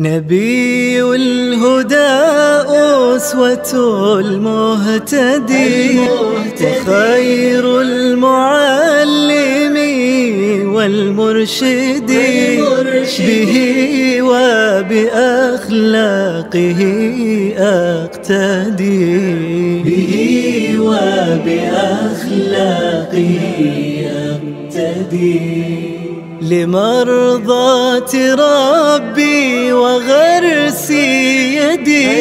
نبي الهدى أسوة المهتدي وخير المعلم والمرشد به وبأخلاقه أقتدي به وبأخلاقه أقتدي لمرضاة ربي وغرسي يدي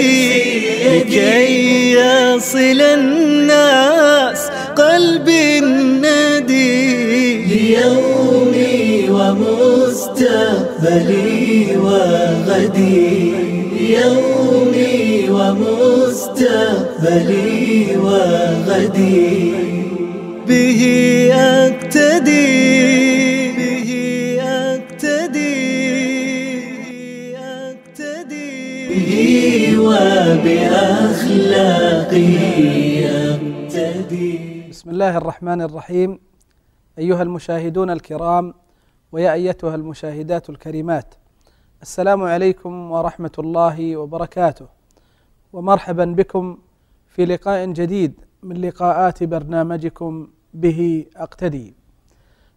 لكي يصل الناس قلبي الندي ليومي ومستقبلي وغدي ليومي ومستقبلي وغدي به أقتدي يبتدي بسم الله الرحمن الرحيم أيها المشاهدون الكرام ويا أيتها المشاهدات الكريمات السلام عليكم ورحمة الله وبركاته ومرحبا بكم في لقاء جديد من لقاءات برنامجكم به أقتدي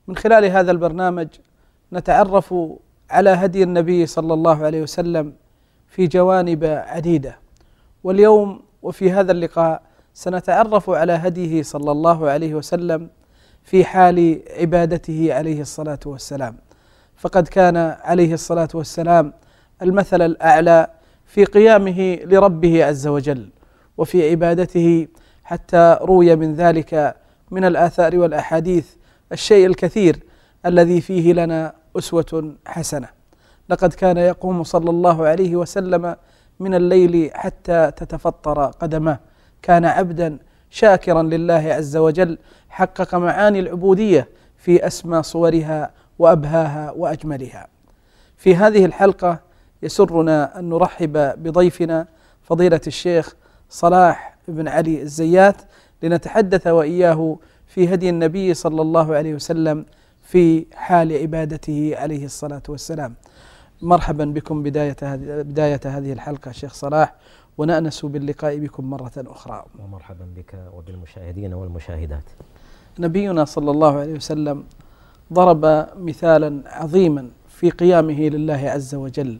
من خلال هذا البرنامج نتعرف على هدي النبي صلى الله عليه وسلم في جوانب عديدة واليوم وفي هذا اللقاء سنتعرف على هديه صلى الله عليه وسلم في حال عبادته عليه الصلاه والسلام فقد كان عليه الصلاه والسلام المثل الاعلى في قيامه لربه عز وجل وفي عبادته حتى روي من ذلك من الاثار والاحاديث الشيء الكثير الذي فيه لنا اسوه حسنه لقد كان يقوم صلى الله عليه وسلم من الليل حتى تتفطر قدماه كان عبدا شاكرا لله عز وجل حقق معاني العبوديه في اسمى صورها وابهاها واجملها. في هذه الحلقه يسرنا ان نرحب بضيفنا فضيله الشيخ صلاح بن علي الزيات لنتحدث واياه في هدي النبي صلى الله عليه وسلم في حال عبادته عليه الصلاه والسلام. مرحبا بكم بداية هذه بداية هذه الحلقة شيخ صلاح ونأنس باللقاء بكم مرة أخرى ومرحبا بك وبالمشاهدين والمشاهدات نبينا صلى الله عليه وسلم ضرب مثالا عظيما في قيامه لله عز وجل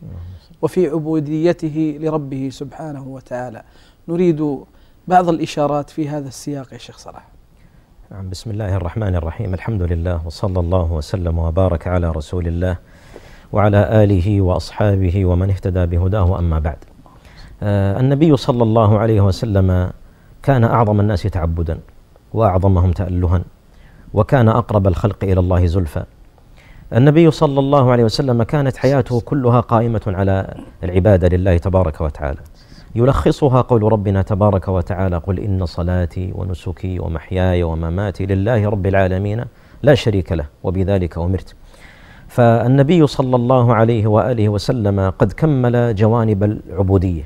وفي عبوديته لربه سبحانه وتعالى نريد بعض الإشارات في هذا السياق يا شيخ صلاح نعم، بسم الله الرحمن الرحيم الحمد لله وصلى الله وسلم وبارك على رسول الله وعلى آله وأصحابه ومن اهتدى بهداه أما بعد آه، النبي صلى الله عليه وسلم كان أعظم الناس تعبدا وأعظمهم تألها وكان أقرب الخلق إلى الله زلفى النبي صلى الله عليه وسلم كانت حياته كلها قائمة على العبادة لله تبارك وتعالى يلخصها قول ربنا تبارك وتعالى قل إن صلاتي ونسكي ومحياي ومماتي لله رب العالمين لا شريك له وبذلك أمرت فالنبي صلى الله عليه واله وسلم قد كمل جوانب العبوديه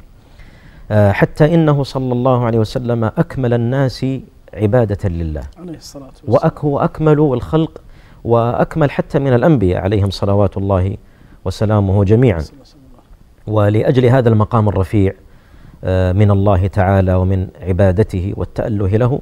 آه، حتى انه صلى الله عليه وسلم اكمل الناس عباده لله عليه الصلاه والسلام واكمل الخلق واكمل حتى من الانبياء عليهم صلوات الله وسلامه جميعا ولاجل هذا المقام الرفيع آه، من الله تعالى ومن عبادته والتاله له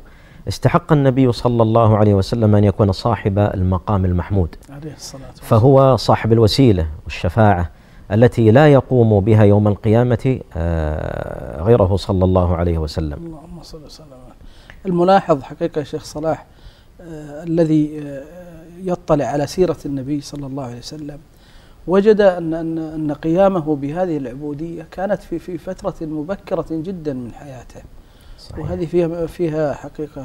استحق النبي صلى الله عليه وسلم أن يكون صاحب المقام المحمود عليه الصلاة والسلام. فهو صاحب الوسيلة والشفاعة التي لا يقوم بها يوم القيامة آه، غيره صلى الله عليه وسلم اللهم صل وسلم الملاحظ حقيقة شيخ صلاح آه، الذي آه، يطلع على سيرة النبي صلى الله عليه وسلم وجد أن أن أن قيامه بهذه العبودية كانت في في فترة مبكرة جدا من حياته صحيح. وهذه فيها فيها حقيقه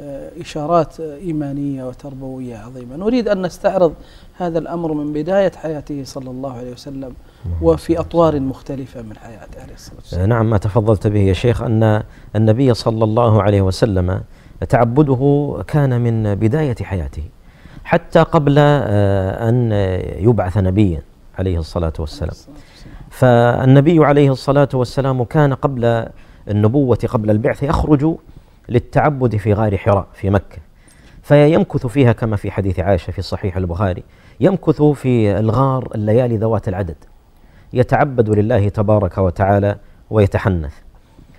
آه، اشارات آه، ايمانيه وتربويه عظيمه نريد ان نستعرض هذا الامر من بدايه حياته صلى الله عليه وسلم نعم. وفي اطوار مختلفه من حياته عليه الصلاه والسلام آه، نعم ما تفضلت به يا شيخ ان النبي صلى الله عليه وسلم تعبده كان من بدايه حياته حتى قبل ان يبعث نبيا عليه الصلاه والسلام فالنبي عليه الصلاه والسلام كان قبل النبوة قبل البعث يخرج للتعبد في غار حراء في مكة فيمكث فيها كما في حديث عائشة في صحيح البخاري يمكث في الغار الليالي ذوات العدد يتعبد لله تبارك وتعالى ويتحنث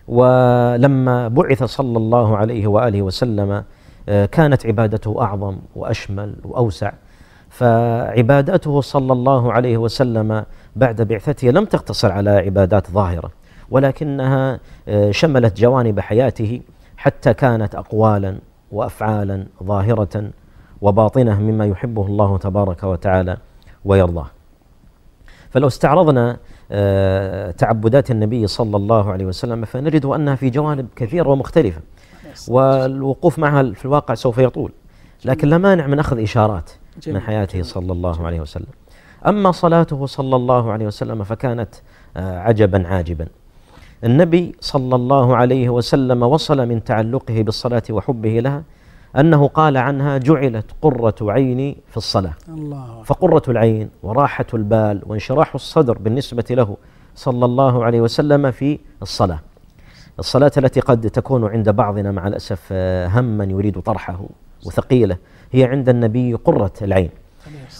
ولما بعث صلى الله عليه وآله وسلم آه، كانت عبادته أعظم وأشمل وأوسع فعبادته صلى الله عليه وسلم بعد بعثته لم تقتصر على عبادات ظاهره ولكنها آه، شملت جوانب حياته حتى كانت اقوالا وافعالا ظاهره وباطنه مما يحبه الله تبارك وتعالى ويرضاه. فلو استعرضنا آه، تعبدات النبي صلى الله عليه وسلم فنجد انها في جوانب كثيره ومختلفه. والوقوف معها في الواقع سوف يطول. لكن لا مانع من اخذ اشارات من حياته صلى الله عليه وسلم. اما صلاته صلى الله عليه وسلم فكانت آه، عجبا عاجبا. النبي صلى الله عليه وسلم وصل من تعلقه بالصلاة وحبه لها أنه قال عنها جعلت قرة عيني في الصلاة الله فقرة العين وراحة البال وانشراح الصدر بالنسبة له صلى الله عليه وسلم في الصلاة الصلاة التي قد تكون عند بعضنا مع الأسف آه، هما يريد طرحه وثقيلة هي عند النبي قرة العين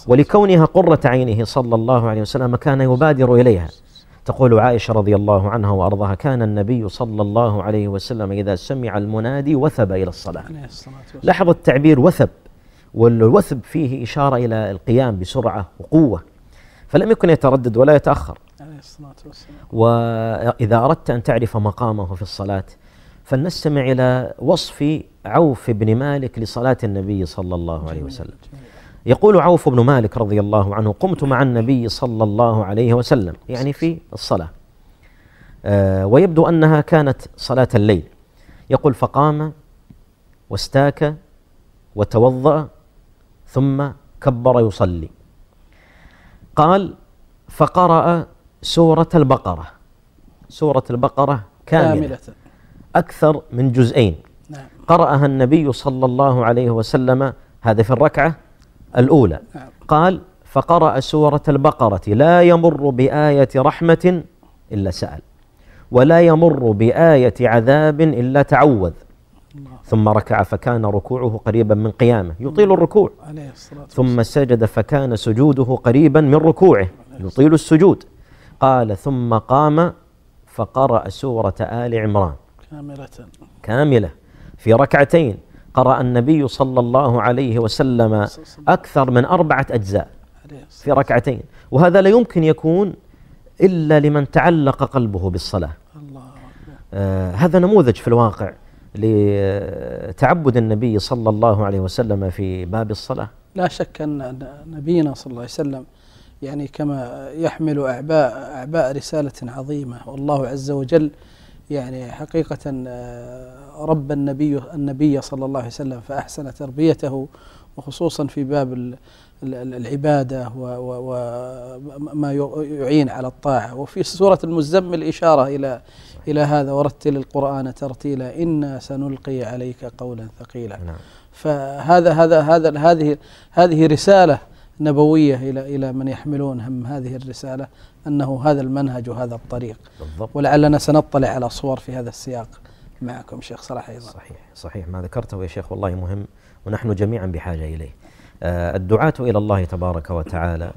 ولكونها قرة عينه صلى الله عليه وسلم كان يبادر إليها تقول عائشة رضي الله عنها وأرضاها كان النبي صلى الله عليه وسلم إذا سمع المنادي وثب إلى الصلاة لاحظ التعبير وثب والوثب فيه إشارة إلى القيام بسرعة وقوة فلم يكن يتردد ولا يتأخر وإذا أردت أن تعرف مقامه في الصلاة فلنستمع إلى وصف عوف بن مالك لصلاة النبي صلى الله عليه وسلم يقول عوف بن مالك رضي الله عنه قمت مع النبي صلى الله عليه وسلم يعني في الصلاة آه، ويبدو أنها كانت صلاة الليل يقول فقام واستاك وتوضأ ثم كبر يصلي قال فقرأ سورة البقرة سورة البقرة كاملة, كاملة. أكثر من جزئين نعم. قرأها النبي صلى الله عليه وسلم هذا في الركعة الأولى نعم. قال فقرأ سورة البقرة لا يمر بآية رحمة إلا سأل ولا يمر بآية عذاب إلا تعوذ ثم ركع فكان ركوعه قريبا من قيامه يطيل نعم. الركوع ثم سجد فكان سجوده قريبا من ركوعه يطيل السجود قال ثم قام فقرأ سورة آل عمران كاملة كاملة في ركعتين قرأ النبي صلى الله عليه وسلم أكثر من أربعة أجزاء في ركعتين وهذا لا يمكن يكون إلا لمن تعلق قلبه بالصلاة آه هذا نموذج في الواقع لتعبد النبي صلى الله عليه وسلم في باب الصلاة لا شك أن نبينا صلى الله عليه وسلم يعني كما يحمل أعباء أعباء رسالة عظيمة والله عز وجل يعني حقيقة آه، رب النبي النبي صلى الله عليه وسلم فأحسن تربيته وخصوصا في باب العبادة وما يعين على الطاعة وفي سورة المزمل إشارة إلى إلى هذا ورتل القرآن ترتيلا إنا سنلقي عليك قولا ثقيلا نعم. فهذا هذا هذا هذه هذه رسالة نبوية إلى إلى من يحملون هم هذه الرسالة أنه هذا المنهج وهذا الطريق بالضبط ولعلنا سنطلع على صور في هذا السياق معكم شيخ صلاح أيضا صحيح صحيح ما ذكرته يا شيخ والله مهم ونحن جميعا بحاجة إليه آه، الدعاة إلى الله تبارك وتعالى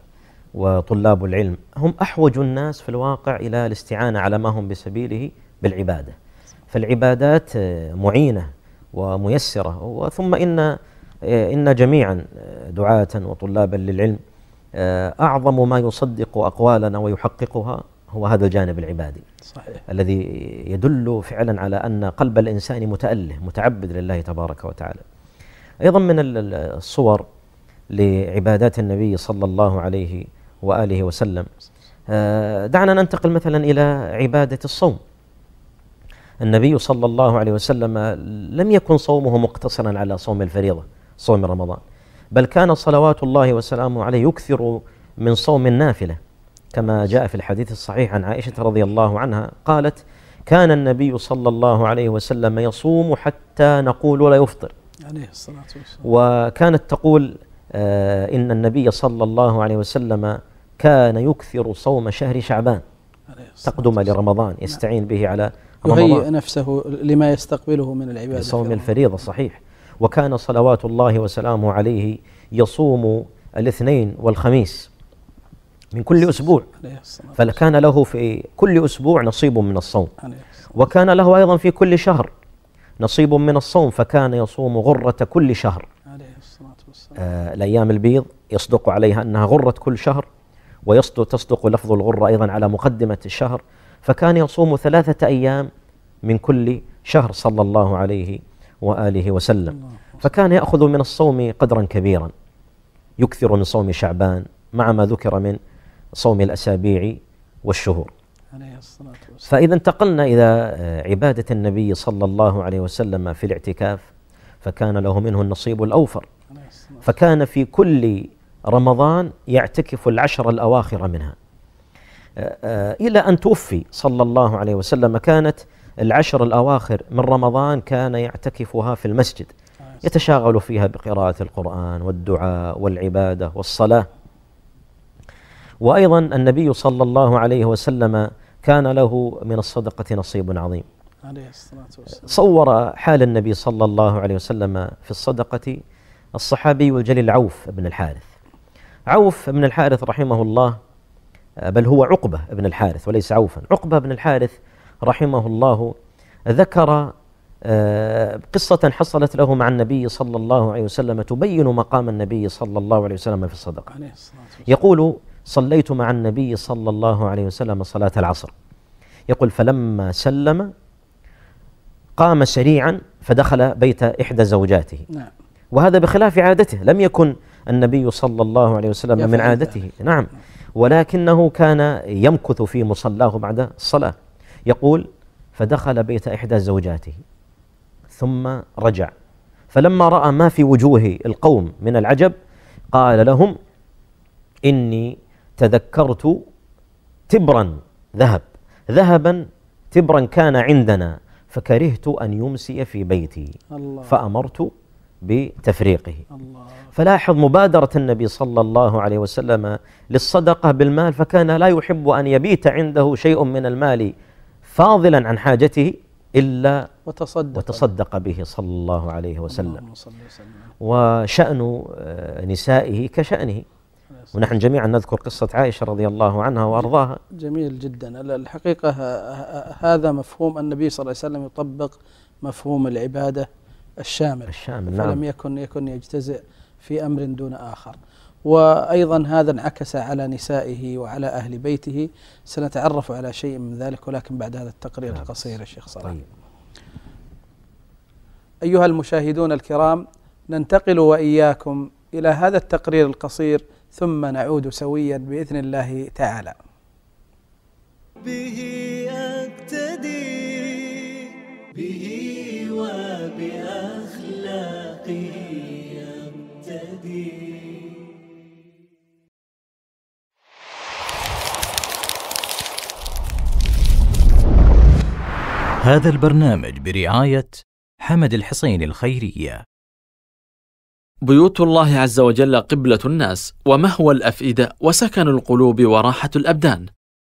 وطلاب العلم هم أحوج الناس في الواقع إلى الاستعانة على ما هم بسبيله بالعبادة فالعبادات آه، معينة وميسرة وثم إن آه، إن جميعا آه، دعاة وطلابا للعلم آه، أعظم ما يصدق أقوالنا ويحققها هو هذا الجانب العبادي صحيح. الذي يدل فعلا على أن قلب الإنسان متأله متعبد لله تبارك وتعالى أيضا من الصور لعبادات النبي صلى الله عليه وآله وسلم دعنا ننتقل مثلا إلى عبادة الصوم النبي صلى الله عليه وسلم لم يكن صومه مقتصرا على صوم الفريضة صوم رمضان بل كان صلوات الله وسلامه عليه يكثر من صوم النافلة كما جاء في الحديث الصحيح عن عائشة رضي الله عنها قالت كان النبي صلى الله عليه وسلم يصوم حتى نقول ولا يفطر عليه الصلاة والسلام وكانت تقول آه، إن النبي صلى الله عليه وسلم كان يكثر صوم شهر شعبان تقدم لرمضان نعم. يستعين به على رمضان يهيئ نفسه لما يستقبله من العبادة لصوم الفريضة صحيح وكان صلوات الله وسلامه عليه يصوم الاثنين والخميس من كل أسبوع فكان له في كل أسبوع نصيب من الصوم وكان له أيضا في كل شهر نصيب من الصوم فكان يصوم غرة كل شهر آه الأيام البيض يصدق عليها أنها غرة كل شهر ويصدق تصدق لفظ الغرة أيضا على مقدمة الشهر فكان يصوم ثلاثة أيام من كل شهر صلى الله عليه وسلم وآله وسلم فكان يأخذ من الصوم قدرا كبيرا يكثر من صوم شعبان مع ما ذكر من صوم الأسابيع والشهور فإذا انتقلنا إلى آه، عبادة النبي صلى الله عليه وسلم في الاعتكاف فكان له منه النصيب الأوفر فكان في كل رمضان يعتكف العشر الأواخر منها آه، آه، إلى أن توفي صلى الله عليه وسلم كانت العشر الأواخر من رمضان كان يعتكفها في المسجد آه، يتشاغل فيها بقراءة القرآن والدعاء والعبادة والصلاة وأيضا النبي صلى الله عليه وسلم كان له من الصدقة نصيب عظيم عليه الصلاة والسلام صور حال النبي صلى الله عليه وسلم في الصدقة الصحابي الجليل عوف بن الحارث عوف بن الحارث رحمه الله بل هو عقبة بن الحارث وليس عوفا عقبة بن الحارث رحمه الله ذكر آه، قصة حصلت له مع النبي صلى الله عليه وسلم تبين مقام النبي صلى الله عليه وسلم في الصدقة يقول صليت مع النبي صلى الله عليه وسلم صلاة العصر يقول فلما سلم قام سريعا فدخل بيت إحدى زوجاته نعم. وهذا بخلاف عادته لم يكن النبي صلى الله عليه وسلم من عادته نعم ولكنه كان يمكث في مصلاه بعد الصلاة يقول فدخل بيت إحدى زوجاته ثم رجع فلما رأى ما في وجوه القوم من العجب قال لهم إني تذكرت تبرا ذهب ذهبا تبرا كان عندنا فكرهت أن يمسي في بيتي الله فأمرت بتفريقه الله فلاحظ مبادرة النبي صلى الله عليه وسلم للصدقة بالمال فكان لا يحب أن يبيت عنده شيء من المال فاضلا عن حاجته إلا وتصدق, وتصدق به صلى الله عليه وسلم وشأن آه، نسائه كشأنه ونحن جميعا نذكر قصة عائشة رضي الله عنها وأرضاها جميل جدا الحقيقة هذا مفهوم النبي صلى الله عليه وسلم يطبق مفهوم العبادة الشامل الشامل نعم فلم يكن يكن يجتزئ في أمر دون آخر وأيضا هذا انعكس على نسائه وعلى أهل بيته سنتعرف على شيء من ذلك ولكن بعد هذا التقرير نعم. القصير الشيخ صلاح طيب. أيها المشاهدون الكرام ننتقل وإياكم إلى هذا التقرير القصير ثم نعود سويا بإذن الله تعالى به أقتدي به وبأخلاقه هذا البرنامج برعاية حمد الحصين الخيرية. بيوت الله عز وجل قبلة الناس، ومهوى الأفئدة، وسكن القلوب، وراحة الأبدان.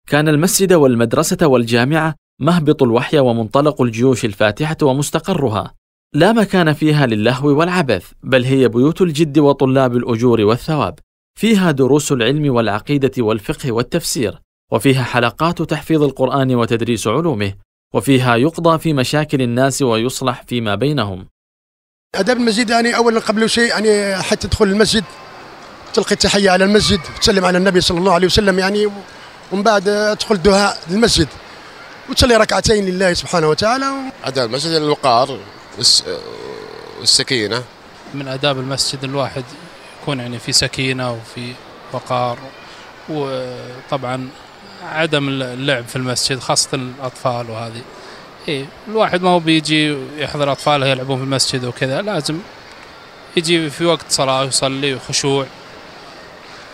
كان المسجد والمدرسة والجامعة مهبط الوحي ومنطلق الجيوش الفاتحة ومستقرها. لا مكان فيها للهو والعبث، بل هي بيوت الجد وطلاب الأجور والثواب. فيها دروس العلم والعقيدة والفقه والتفسير، وفيها حلقات تحفيظ القرآن وتدريس علومه، وفيها يقضى في مشاكل الناس ويصلح فيما بينهم آداب المسجد يعني أولا قبل شيء يعني حتى تدخل المسجد تلقي التحية على المسجد تسلم على النبي صلى الله عليه وسلم يعني ومن بعد تدخل دهاء للمسجد وتصلي ركعتين لله سبحانه وتعالى آداب المسجد الوقار والسكينة من آداب المسجد الواحد يكون يعني في سكينة وفي وقار وطبعا عدم اللعب في المسجد خاصة الأطفال وهذه إيه الواحد ما هو بيجي يحضر أطفاله يلعبون في المسجد وكذا لازم يجي في وقت صلاة ويصلي وخشوع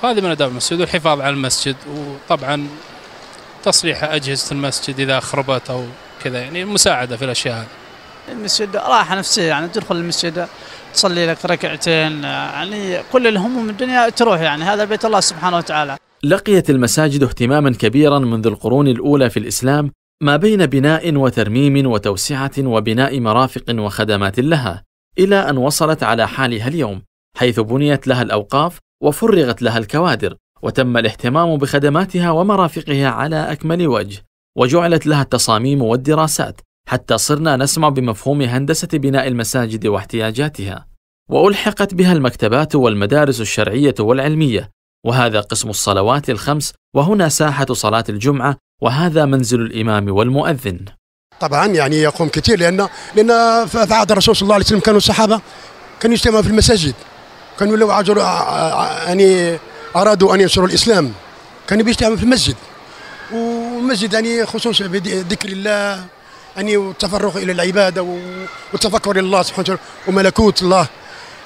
هذه من أداب المسجد والحفاظ على المسجد وطبعا تصليح أجهزة المسجد إذا خربت أو كذا يعني مساعدة في الأشياء هذه المسجد راحة نفسية يعني تدخل المسجد تصلي لك ركعتين يعني كل الهموم الدنيا تروح يعني هذا بيت الله سبحانه وتعالى لقيت المساجد اهتماما كبيرا منذ القرون الاولى في الاسلام ما بين بناء وترميم وتوسعه وبناء مرافق وخدمات لها الى ان وصلت على حالها اليوم حيث بنيت لها الاوقاف وفرغت لها الكوادر وتم الاهتمام بخدماتها ومرافقها على اكمل وجه وجعلت لها التصاميم والدراسات حتى صرنا نسمع بمفهوم هندسه بناء المساجد واحتياجاتها والحقت بها المكتبات والمدارس الشرعيه والعلميه وهذا قسم الصلوات الخمس وهنا ساحة صلاة الجمعة وهذا منزل الإمام والمؤذن طبعا يعني يقوم كثير لأن لأن في عهد الرسول صلى الله عليه وسلم كانوا الصحابة كانوا يجتمعوا في المساجد كانوا لو عجروا يعني أرادوا أن ينشروا الإسلام كانوا بيجتمعوا في المسجد والمسجد يعني خصوصا بذكر الله يعني والتفرغ إلى العبادة والتفكر لله سبحانه وتعالى وملكوت الله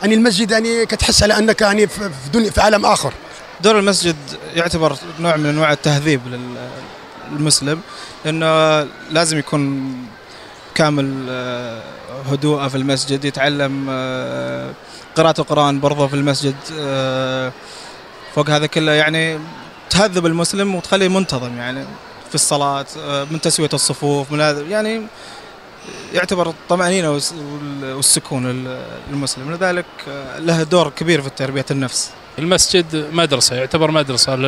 يعني المسجد يعني كتحس على أنك يعني في, دنيا في عالم آخر دور المسجد يعتبر نوع من انواع التهذيب للمسلم لانه لازم يكون كامل آه، هدوءه في المسجد يتعلم آه، قراءة القرآن برضه في المسجد آه، فوق هذا كله يعني تهذب المسلم وتخليه منتظم يعني في الصلاة من تسوية الصفوف من هذا يعني يعتبر الطمأنينة والسكون للمسلم لذلك له دور كبير في تربية النفس المسجد مدرسة يعتبر مدرسة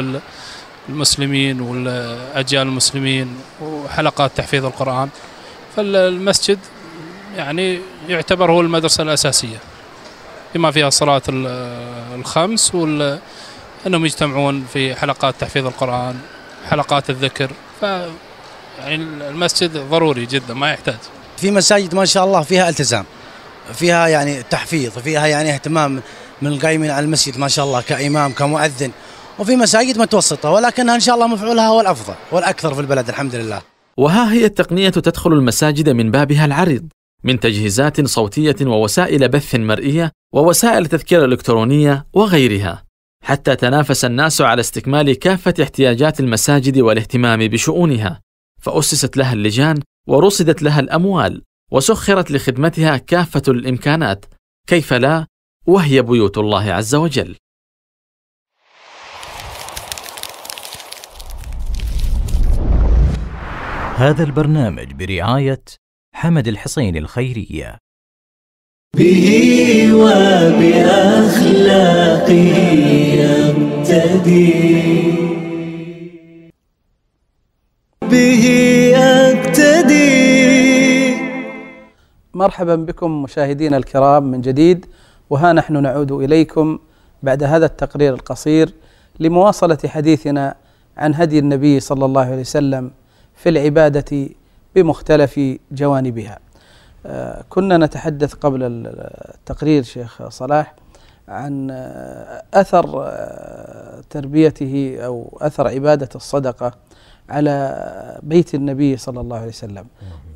للمسلمين والأجيال المسلمين وحلقات تحفيظ القرآن فالمسجد يعني يعتبر هو المدرسة الأساسية بما فيها صلاة الخمس وأنهم أنهم يجتمعون في حلقات تحفيظ القرآن حلقات الذكر ف يعني المسجد ضروري جدا ما يحتاج في مساجد ما شاء الله فيها التزام فيها يعني تحفيظ فيها يعني اهتمام من القايمين على المسجد ما شاء الله كإمام كمؤذن وفي مساجد متوسطة ولكنها إن شاء الله مفعولها هو الأفضل والأكثر في البلد الحمد لله وها هي التقنية تدخل المساجد من بابها العريض من تجهيزات صوتية ووسائل بث مرئية ووسائل تذكير إلكترونية وغيرها حتى تنافس الناس على استكمال كافة احتياجات المساجد والاهتمام بشؤونها فأسست لها اللجان ورصدت لها الأموال وسخرت لخدمتها كافة الإمكانات كيف لا وهي بيوت الله عز وجل هذا البرنامج برعاية حمد الحصين الخيرية به وبأخلاقه يمتدي به أقتدي مرحبا بكم مشاهدينا الكرام من جديد وها نحن نعود اليكم بعد هذا التقرير القصير لمواصله حديثنا عن هدي النبي صلى الله عليه وسلم في العباده بمختلف جوانبها. آه، كنا نتحدث قبل التقرير شيخ صلاح عن اثر تربيته او اثر عباده الصدقه على بيت النبي صلى الله عليه وسلم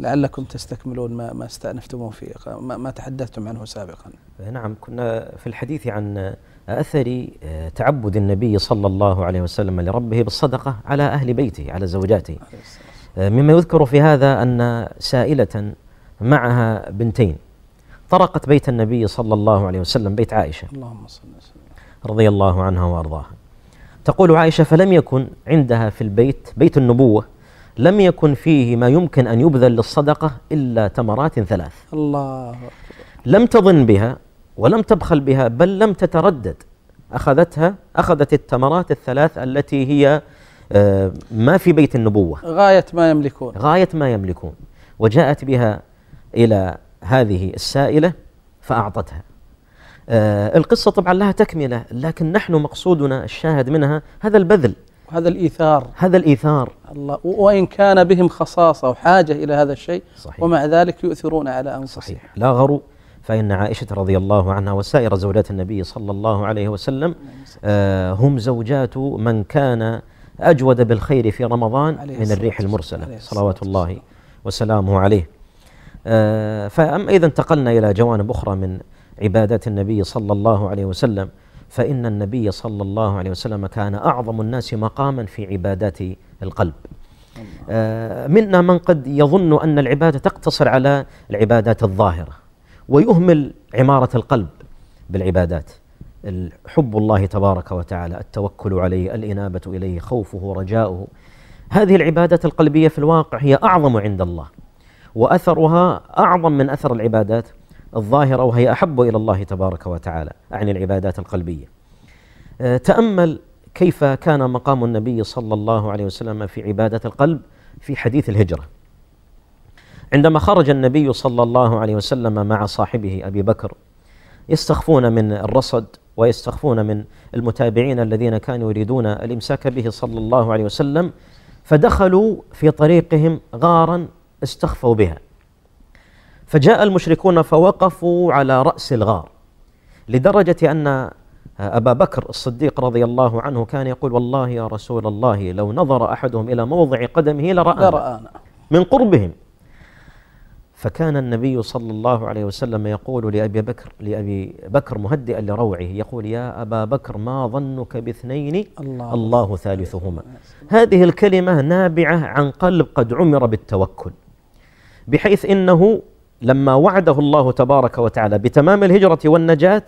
لعلكم تستكملون ما ما استأنفتموه في ما, ما تحدثتم عنه سابقا. إيه، نعم كنا في الحديث عن اثر تعبد النبي صلى الله عليه وسلم لربه بالصدقه على اهل بيته على زوجاته. إيه، مما يذكر في هذا ان سائله معها بنتين طرقت بيت النبي صلى الله عليه وسلم بيت عائشة اللهم صل وسلم رضي الله عنها وأرضاها تقول عائشة فلم يكن عندها في البيت بيت النبوة لم يكن فيه ما يمكن أن يبذل للصدقة إلا تمرات ثلاث الله لم تظن بها ولم تبخل بها بل لم تتردد أخذتها أخذت التمرات الثلاث التي هي آه، ما في بيت النبوة غاية ما يملكون غاية ما يملكون وجاءت بها إلى هذه السائلة فأعطتها آه القصة طبعا لها تكملة لكن نحن مقصودنا الشاهد منها هذا البذل هذا الإيثار هذا الإيثار الله وإن كان بهم خصاصة وحاجة إلى هذا الشيء صحيح ومع ذلك يؤثرون على أنفسهم صحيح لا غرو فإن عائشة رضي الله عنها وسائر زوجات النبي صلى الله عليه وسلم آه هم زوجات من كان أجود بالخير في رمضان من الريح المرسلة صلوات الله وسلامه عليه آه، فأم إذا انتقلنا إلى جوانب أخرى من عبادات النبي صلى الله عليه وسلم فإن النبي صلى الله عليه وسلم كان أعظم الناس مقاما في عبادات القلب آه، منا من قد يظن أن العبادة تقتصر على العبادات الظاهرة ويهمل عمارة القلب بالعبادات حب الله تبارك وتعالى التوكل عليه الإنابة إليه خوفه رجاؤه هذه العبادات القلبية في الواقع هي أعظم عند الله وأثرها أعظم من أثر العبادات الظاهرة وهي أحب إلى الله تبارك وتعالى أعني العبادات القلبية آه، تأمل كيف كان مقام النبي صلى الله عليه وسلم في عبادة القلب في حديث الهجرة عندما خرج النبي صلى الله عليه وسلم مع صاحبه أبي بكر يستخفون من الرصد ويستخفون من المتابعين الذين كانوا يريدون الامساك به صلى الله عليه وسلم فدخلوا في طريقهم غارا استخفوا بها فجاء المشركون فوقفوا على رأس الغار لدرجة أن أبا بكر الصديق رضي الله عنه كان يقول والله يا رسول الله لو نظر أحدهم إلى موضع قدمه لرآنا, لرآنا من قربهم فكان النبي صلى الله عليه وسلم يقول لأبي بكر لأبي بكر مهدئا لروعه يقول يا أبا بكر ما ظنك باثنين الله, الله ثالثهما هذه الكلمة نابعة عن قلب قد عمر بالتوكل بحيث انه لما وعده الله تبارك وتعالى بتمام الهجره والنجاه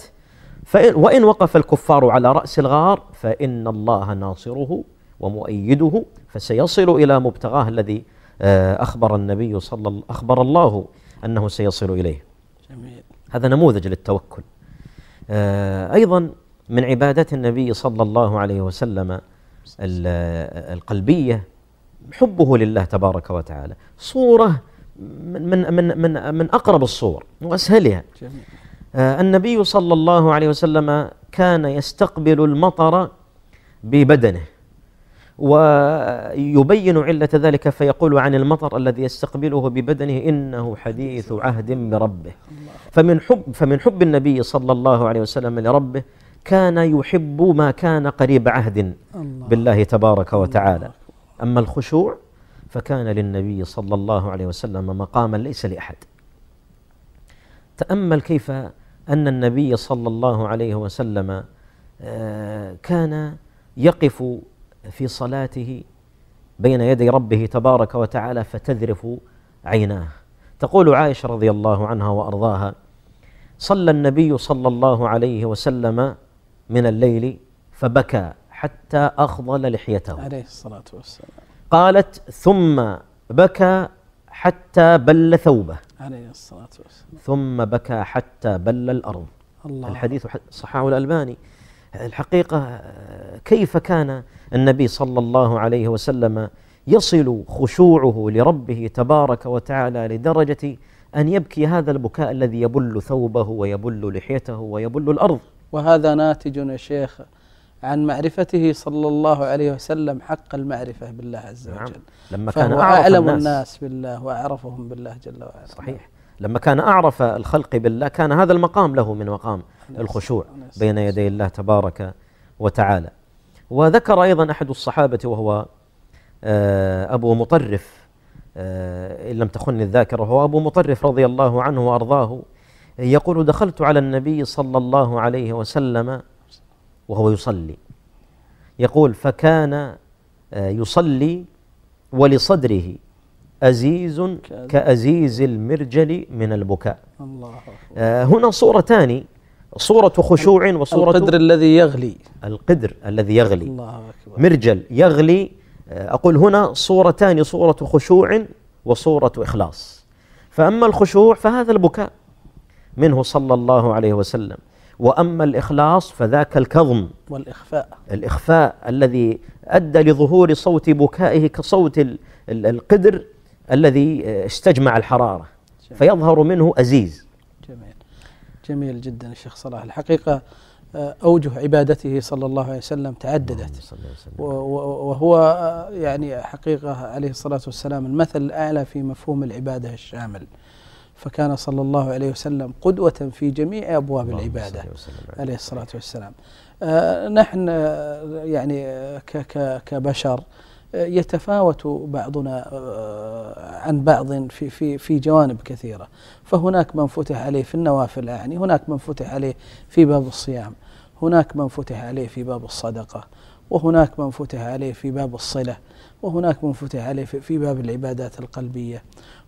فإن وان وقف الكفار على راس الغار فان الله ناصره ومؤيده فسيصل الى مبتغاه الذي آه، اخبر النبي صلى الله اخبر الله انه سيصل اليه. جميل. هذا نموذج للتوكل. آه، ايضا من عبادات النبي صلى الله عليه وسلم آه، القلبيه حبه لله تبارك وتعالى، صوره من من من من اقرب الصور واسهلها جميل. آه، النبي صلى الله عليه وسلم كان يستقبل المطر ببدنه ويبين علة ذلك فيقول عن المطر الذي يستقبله ببدنه إنه حديث عهد بربه فمن حب, فمن حب النبي صلى الله عليه وسلم لربه كان يحب ما كان قريب عهد بالله تبارك وتعالى أما الخشوع فكان للنبي صلى الله عليه وسلم مقاما ليس لاحد. تامل كيف ان النبي صلى الله عليه وسلم آه، كان يقف في صلاته بين يدي ربه تبارك وتعالى فتذرف عيناه. تقول عائشه رضي الله عنها وارضاها: صلى النبي صلى الله عليه وسلم من الليل فبكى حتى اخضل لحيته. عليه الصلاه والسلام. قالت ثم بكى حتى بل ثوبه عليه الصلاة والسلام ثم بكى حتى بل الأرض الله الحديث صححه الألباني الحقيقة كيف كان النبي صلى الله عليه وسلم يصل خشوعه لربه تبارك وتعالى لدرجة أن يبكي هذا البكاء الذي يبل ثوبه ويبل لحيته ويبل الأرض وهذا ناتج يا شيخ عن معرفته صلى الله عليه وسلم حق المعرفة بالله عز نعم. وجل نعم. لما كان فهو أعرف أعلم الناس, الناس بالله وأعرفهم بالله جل وعلا صحيح لما كان أعرف الخلق بالله كان هذا المقام له من مقام الخشوع بين يدي الله تبارك وتعالى وذكر أيضا أحد الصحابة وهو آه، أبو مطرف آه، إن لم تخن الذاكرة هو أبو مطرف رضي الله عنه وأرضاه يقول دخلت على النبي صلى الله عليه وسلم وهو يصلي يقول فكان آه، يصلي ولصدره أزيز كأزيز المرجل من البكاء الله آه، هنا صورتان صورة خشوع وصورة القدر الذي يغلي القدر الذي يغلي الله أكبر مرجل يغلي آه، أقول هنا صورتان صورة خشوع وصورة إخلاص فأما الخشوع فهذا البكاء منه صلى الله عليه وسلم وأما الإخلاص فذاك الكظم والإخفاء الإخفاء الذي أدى لظهور صوت بكائه كصوت القدر الذي استجمع الحرارة جميل. فيظهر منه أزيز جميل جميل جدا الشيخ صلاح الحقيقة آه، أوجه عبادته صلى الله عليه وسلم تعددت وهو آه، يعني حقيقة عليه الصلاة والسلام المثل الأعلى في مفهوم العبادة الشامل فكان صلى الله عليه وسلم قدوة في جميع أبواب العبادة عليه الصلاة والسلام آه، نحن آه، يعني آه، كبشر يتفاوت بعضنا عن بعض في في في جوانب كثيره، فهناك من فتح عليه في النوافل اعني، هناك من فتح عليه في باب الصيام، هناك من فتح عليه في باب الصدقه، وهناك من فتح عليه في باب الصلة وهناك من فتح عليه في باب العبادات القلبية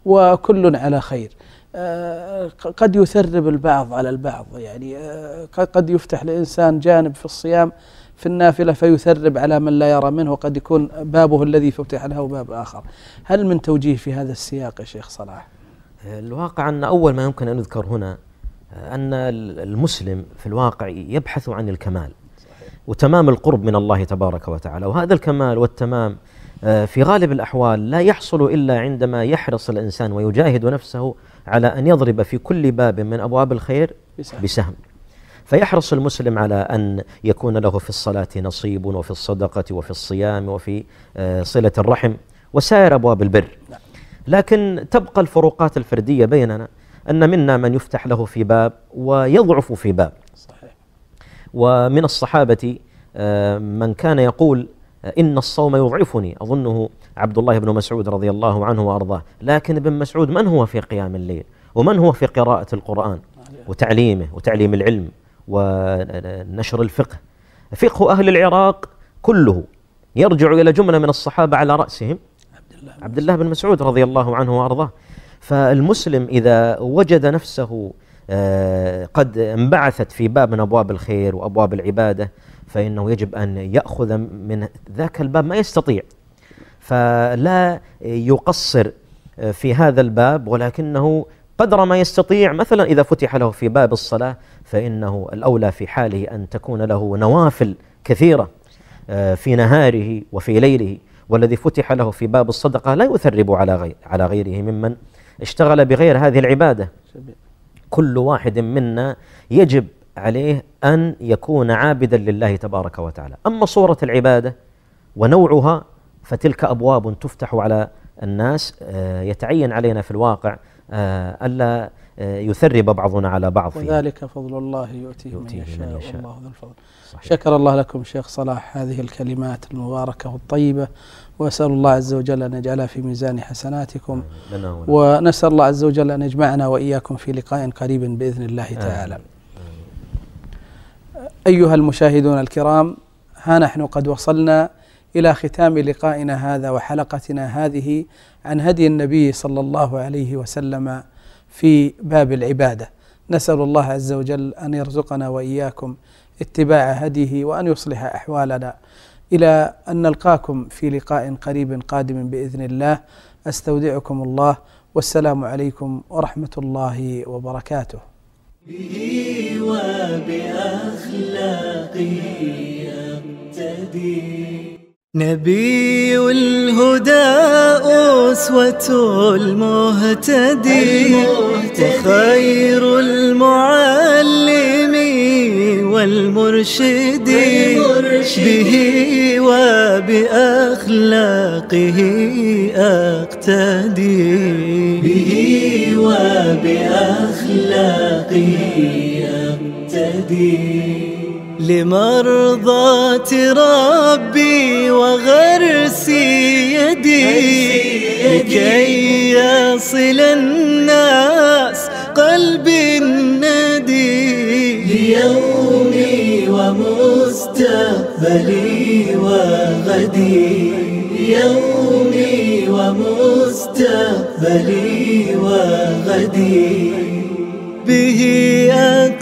وكل على خير آه، قد يثرب البعض على البعض يعني آه، قد يفتح لإنسان جانب في الصيام في النافلة فيثرب على من لا يرى منه وقد يكون بابه الذي فتح له باب آخر هل من توجيه في هذا السياق يا شيخ صلاح؟ آه، الواقع أن أول ما يمكن أن يذكر هنا أن المسلم في الواقع يبحث عن الكمال وتمام القرب من الله تبارك وتعالى وهذا الكمال والتمام آه، في غالب الأحوال لا يحصل إلا عندما يحرص الإنسان ويجاهد نفسه على أن يضرب في كل باب من أبواب الخير بسهم فيحرص المسلم على أن يكون له في الصلاة نصيب وفي الصدقة وفي الصيام وفي آه، صلة الرحم وسائر أبواب البر لكن تبقى الفروقات الفردية بيننا أن منا من يفتح له في باب ويضعف في باب ومن الصحابة آه، من كان يقول آه، إن الصوم يضعفني أظنه عبد الله بن مسعود رضي الله عنه وأرضاه لكن ابن مسعود من هو في قيام الليل ومن هو في قراءة القرآن وتعليمه وتعليم العلم ونشر الفقه فقه أهل العراق كله يرجع إلى جملة من الصحابة على رأسهم عبد الله بن مسعود رضي الله عنه وأرضاه فالمسلم إذا وجد نفسه آه، قد انبعثت في باب من ابواب الخير وابواب العباده فانه يجب ان ياخذ من ذاك الباب ما يستطيع فلا يقصر في هذا الباب ولكنه قدر ما يستطيع مثلا اذا فتح له في باب الصلاه فانه الاولى في حاله ان تكون له نوافل كثيره آه، في نهاره وفي ليله والذي فتح له في باب الصدقه لا يثرب على غير على غيره ممن اشتغل بغير هذه العباده كل واحد منا يجب عليه أن يكون عابدا لله تبارك وتعالى أما صورة العبادة ونوعها فتلك أبواب تفتح على الناس آه، يتعين علينا في الواقع آه، ألا آه، يثرب بعضنا على بعض وذلك فضل الله يؤتيه, يؤتيه من يشاء, من يشاء والله ذو الفضل صحيح. شكر الله لكم شيخ صلاح هذه الكلمات المباركة والطيبة وأسأل الله عز وجل أن يجعلها في ميزان حسناتكم ونسأل الله عز وجل أن يجمعنا وإياكم في لقاء قريب بإذن الله تعالى أيها المشاهدون الكرام ها نحن قد وصلنا إلى ختام لقائنا هذا وحلقتنا هذه عن هدي النبي صلى الله عليه وسلم في باب العبادة نسأل الله عز وجل أن يرزقنا وإياكم اتباع هديه وأن يصلح أحوالنا الى ان نلقاكم في لقاء قريب قادم باذن الله استودعكم الله والسلام عليكم ورحمه الله وبركاته. به وباخلاقه نبي الهدى أسوة المهتدي, المهتدي خير المعلم والمرشد به وبأخلاقه أقتدي به وبأخلاقه أقتدي لمرضاة ربي وغرس يدي, يدي لكي يصل الناس قلبي ومستقبلي وغدي يومي ومستقبلي وغدي به أكبر